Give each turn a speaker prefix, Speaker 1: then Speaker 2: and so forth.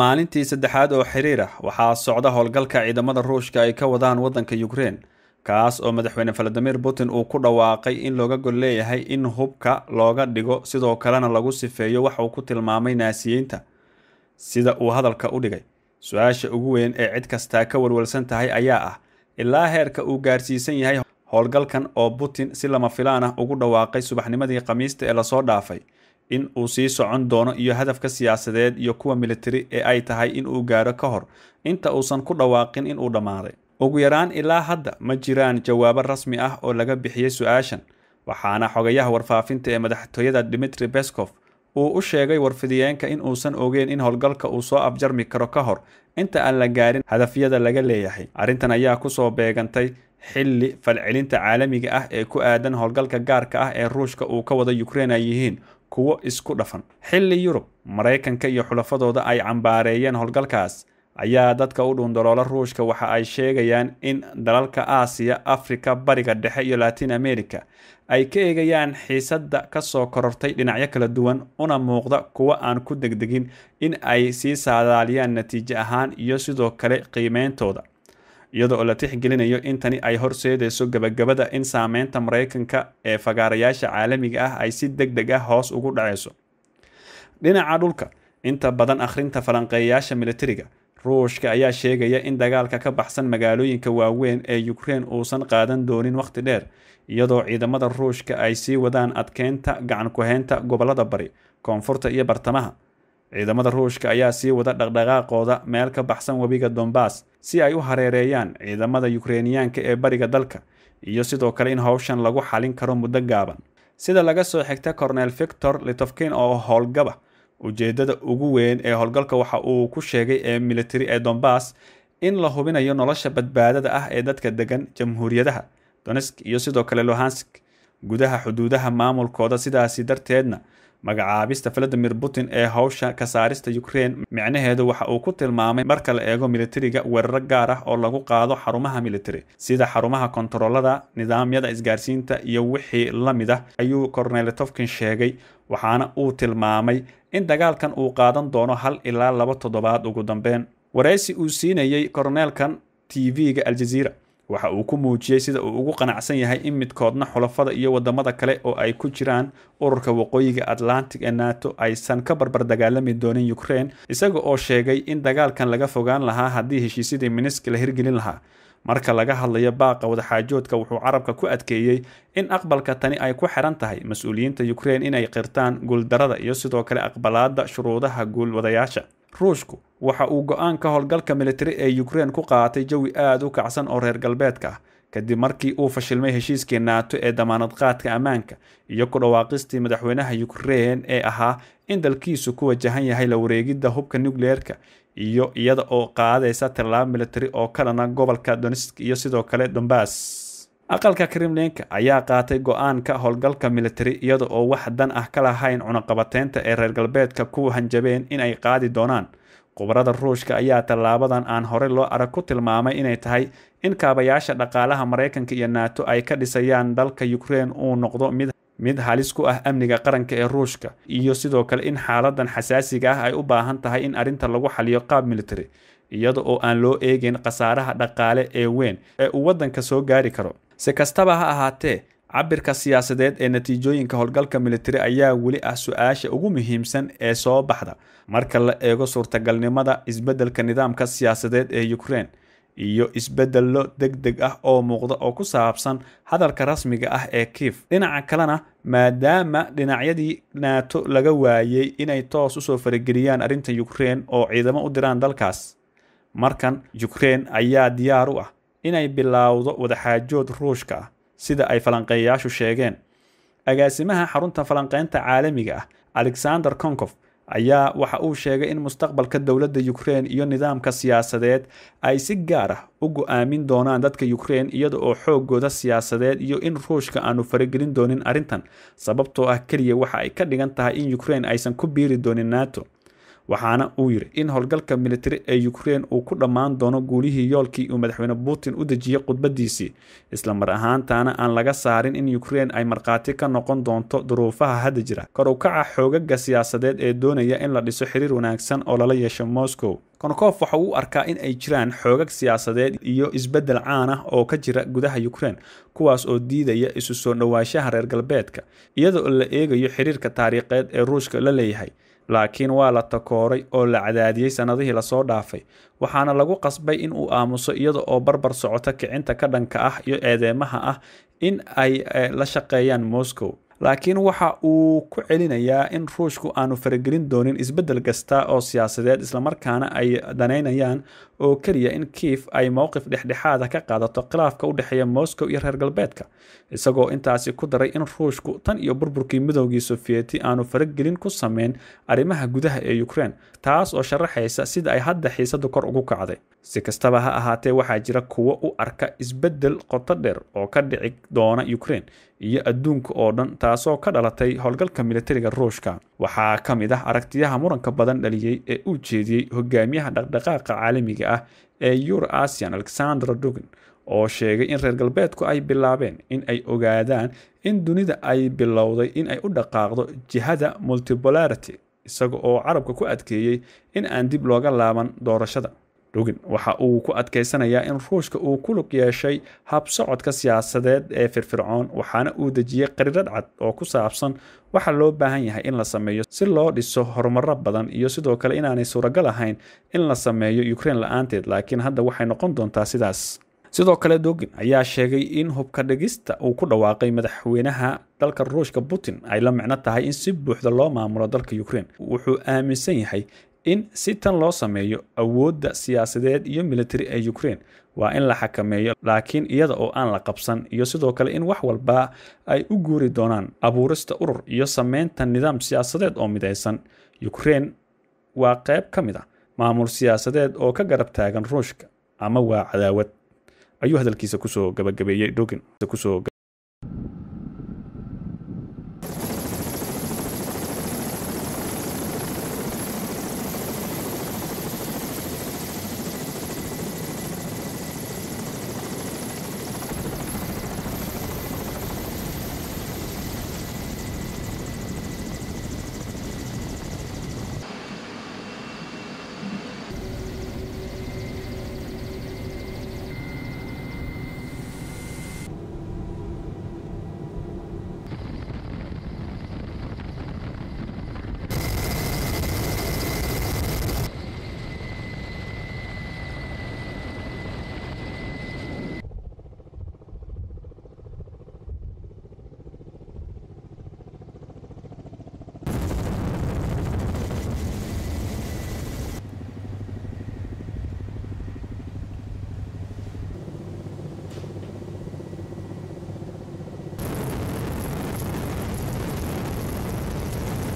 Speaker 1: maalintii saddexaad oo xiriir ah waxaa socda howlgalka ciidamada ruushka ay ka wadaan waddanka yukrein kaas oo madaxweyne valadimir putin uu ku dhawaaqay in looga gol leeyahay in hubka looga dhigo sidoo kalena lagu sifeeyo wax uu ku tilmaamay naasiyiinta sida uu hadalka u dhigay su-aasha ugu weyn ee cid kastaa ka walwalsan tahay ayaa ah ilaa heerka uu gaarsiisan yahay howlgalkan oo putin si lama filaan ah ugu dhawaaqay subaxnimadii khamiista ee lasoo dhaafay in uu sii socon doono iyo hadafka siyaasadeed iyo kuwa militari ee ay tahay in uu gaaro ka hor inta uusan ku dhawaaqin inuu dhammaaday ugu yaraan ilaa hadda ma jiraan jawaabo rasmi ah oo laga bixiyey su-aashan waxaana xogayaha warfaafinta ee madaxtooyada dimitri beskof uu u sheegay warfidiyeenka in uusan ogeyn in howlgalka uu soo afjarmi karo ka hor inta aan la gaarin hadafyada laga leeyahay arrintan ayaa kusoo beegantay xilli falcelinta caalamiga ah ee ku aadan howlgalka gaarka ah ee ruushka uu ka wada ukraine ay yihiin kuwo isku dhafan xilli yurub maraykanka iyo xulafadooda ay cambaareeyeen howlgalkaas ayaa dadka u dhuundaloola ruushka waxa ay sheegayaan in dalalka aasiya afrika bariga dhexe iyo latin america ay ka eegayaan xiisadda kasoo korortay dhinacyo kala duwan una muuqda kuwo aan ku degdegin in ay sii saadaaliyaan natiijo ahaan iyo sidoo kale qiimeyntooda iyadoo oo la tixgelinayo in tani ay horseedayso gabagabada in saameynta maraykanka ee fagaarayaasha caalamiga ah ay si deg deg ah hoos ugu dhacayso dhinaca dhulka inta badan akhrinta falanqeeyayaasha militariga ruushka ayaa sheegaya in dagaalka ka baxsan magaalooyinka waaweyn ee yukrein uusan qaadan doonin wakhti dheer iyadoo ciidamada ruushka ay sii wadaan adkeynta gacan ku heynta gobollada bari koonfurta iyo bartamaha ciidamada ruushka ayaa sii wada dhaqdhaqaaqooda meel ka baxsan webiga dombas si ay u hareereeyaan ciidamada yukreiniyaanka ee bariga dalka iyo sidoo kale in howshan lagu xalin karo muddo gaaban sida laga soo xigta kornel victor litofkin oo howlgaba ujeeddada ugu weyn ee howlgalka waxa uu ku sheegay ee militari ee dombas in la hubinayo nolosha badbaadada ah ee dadka degan jamhuuriyadaha donesk iyo sidoo kale lohansk gudaha xuduudaha maamulkooda sidaasi darteedna magacaabista valadimir putin ee howsha ka saarista ukrein micnaheedu waxa uu ku tilmaamay marka la eego militariga weeraro gaar ah oo lagu qaado xarumaha militari sida xarumaha kontaroolada nidaamyada isgaarsiinta iyo wixii la mid ah ayuu cornel sheegay waxaana uu tilmaamay in dagaalkan uu qaadan doono hal ilaa laba toddobaad ugu dambeen waraysi uu siinayay korneelkan t v ga aljaziira waxa uu ku muujiyey sida uu ugu qanacsan yahay in midkoodna xulafada iyo waddamada kale oo ay ku jiraan ururka waqooyiga atlantic ee nato aysan ka barbar dagaalami doonin ukraine isaga oo sheegay in dagaalkan laga fogaan lahaa haddii heshiisyadii miniski la hirgelin lahaa marka laga hadlayo baaqa wadaxaajoodka wuxuu carabka ku adkeeyey in aqbalka tani ay ku xiran tahay mas-uuliyiinta ukraine inay qirtaan guuldarada iyo sidoo kale aqbalaadda shuruudaha guulwadayaasha ruushku waxa uu go-aanka howlgalka militari ee yukrain ku qaatay jawi aada u kacsan oo reer galbeedka ah kadib markii uu fashilmay heshiiskii naato ee damaanad qaadka ammaanka iyo ku dhawaaqistii madaxweynaha yukrain ee ahaa in dalkiisu ku wajahan yahay la wareegidda hubka nukleerka iyo iyada oo qaadaysa tallaabo militari oo kalena gobolka donetsk iyo sidoo kale dombas aqalka kremlinka ayaa qaatay go'aanka howlgalka militari iyada oo wax dan ah ka lahayn cunaqabateynta ee reer galbeedka ku hanjabeen inay qaadi doonaan khubarada ruushka ayaa tallaabadan aan horey loo arag ku tilmaamay inay tahay in kaabayaasha dhaqaalaha maraykanka iyo naato ay ka dhisayaan dalka yukrein uu noqdo mid mid halis ku ah amniga qaranka ee ruushka iyo sidoo kale in xaaladan xasaasiga ah ay u baahan tahay in arrinta lagu xaliyo qaab militari iyada oo aan loo eegeyn khasaaraha dhaqaale ee weyn ee uu waddanka soo gaari karo si kastaba ha ahaatee cabirka siyaasadeed ee natiijooyinka howlgalka militari ayaa weli ah su-aasha ugu muhiimsan ee soo baxda marka la eego suurtagalnimada isbeddelka nidaamka siyaasadeed ee ukraine iyo isbeddello deg deg ah oo muuqda oo ku saabsan hadalka rasmiga ah ee kiif dhinaca kalena maadaama dhinacyadii naato laga waayey inay toos usoo farageliyaan arrinta ukraine oo ciidamo u diraan dalkaas markan yukrain ayaa diyaar u ah inay bilaawdo wadaxaajood ruushka ah sida ay falanqeeyayaashu sheegeen agaasimaha xarunta falanqaynta caalamiga ah alexander konkof ayaa waxa uu sheegay in mustaqbalka dowladda yukrein iyo nidaamka siyaasadeed ay si gaar ah u go-aamin doonaan dadka yukrain iyada oo xooggooda siyaasadeed iyo in ruushka aanu faragelin doonin arrintan sababtoo ah keliya waxa ay ka dhigan tahay in yukrain aysan ku biiri doonin nato waxaana uu yiri in howlgalka militari ee ukraine uu ku dhammaan doono guulihii yoolkii uu madaxweyne putin u dejiyey khudbadiisii islamar ahaantaana aan laga saarin in ukraine ay markhaati ka noqon doonto duruufaha hadda jira kor u kaca xoogaga siyaasadeed ee doonaya in la dhiso xiriir wanaagsan oo lala yeesho moscow konkoof waxa uu arkaa in ay jiraan xoogag siyaasadeed iyo isbeddel caan ah oo ka jira gudaha ukraine kuwaas oo diidaya isu soo dhowaashaha reer galbeedka iyadoo la eegayo xiriirka taariikheed ee ruushka la leeyahay laakiin waa la takooray oo la cadaadiyey sannadihii lasoo dhaafay waxaana lagu qasbay in uu aamuso iyada oo barbar socota kicinta ka dhanka ah iyo eedeemaha ah in ay eh, la shaqeeyaan moscow laakiin waxa uu ku celinayaa in ruushku aanu faragelin doonin isbeddel kasta oo siyaasadeed islamarkaana ay danaynayaan oo keliya in kiif ay mowqif dhexdhexaada ka qaadato khilaafka u dhexeeya moscow iyo reer galbeedka isagoo intaasi ku daray in ruushku tan iyo burburkii midoogii soviyeti aanu faragelin ku sameyn arrimaha gudaha ee ukrein taas oo sharaxaysa sida ay hadda xiisadu kor ugu kacday si kastaba ha ahaatee waxaa jira kuwo u arka isbeddel qotodheer oo ka dhici doona ukrein iyo adduunka oo dhan taasoo ka dhalatay howlgalka militariga ruushka waxaa ka mid ah aragtiyaha muranka badan dhaliyey ee uu jeediyey hogaamiyaha dhaqdhaqaaqa caalamiga ah ee yur asian alexander dugin oo sheegay in reer galbeedku ay bilaabeen in ay ogaadaan in dunida ay bilowday in ay u dhaqaaqdo jihada multipolarity isaga oo carabka ku adkeeyey in aan dib looga laaban doorashada dugin waxa uu ku adkaysanayaa in ruushka uu ku lug yeeshay habsocodka siyaasadeed ee firfircoon waxaana uu dejiyey qariirad cad oo ku saabsan waxa loo baahan yahay in la sameeyo si loo dhiso horumaro badan iyo sidoo kale inaanay suuragal ahayn in la sameeyo ukraine la-aanteed laakiin hadda waxay noqon doontaa sidaas sidoo kale dogin ayaa sheegay in hubka dhigista uu ku dhawaaqay madaxweynaha dalka ruushka putin ay la micno tahay in si buuxda loo maamulo dalka ukraine wuxuu aaminsan yahay in si tan loo sameeyo awoodda siyaasadeed iyo military ee ukraine waa in la xakameeyo laakiin iyada oo aan la qabsan iyo sidoo kale in wax walba ay u guuri doonaan abuurista urur iyo sameynta nidaam siyaasadeed oo midaysan ukraine waa qayb ka mid a ah maamul siyaasadeed oo ka garab taagan ruushka ama waa cadaawad ayuu hadalkiisa kusoo gabagabeeyey dogin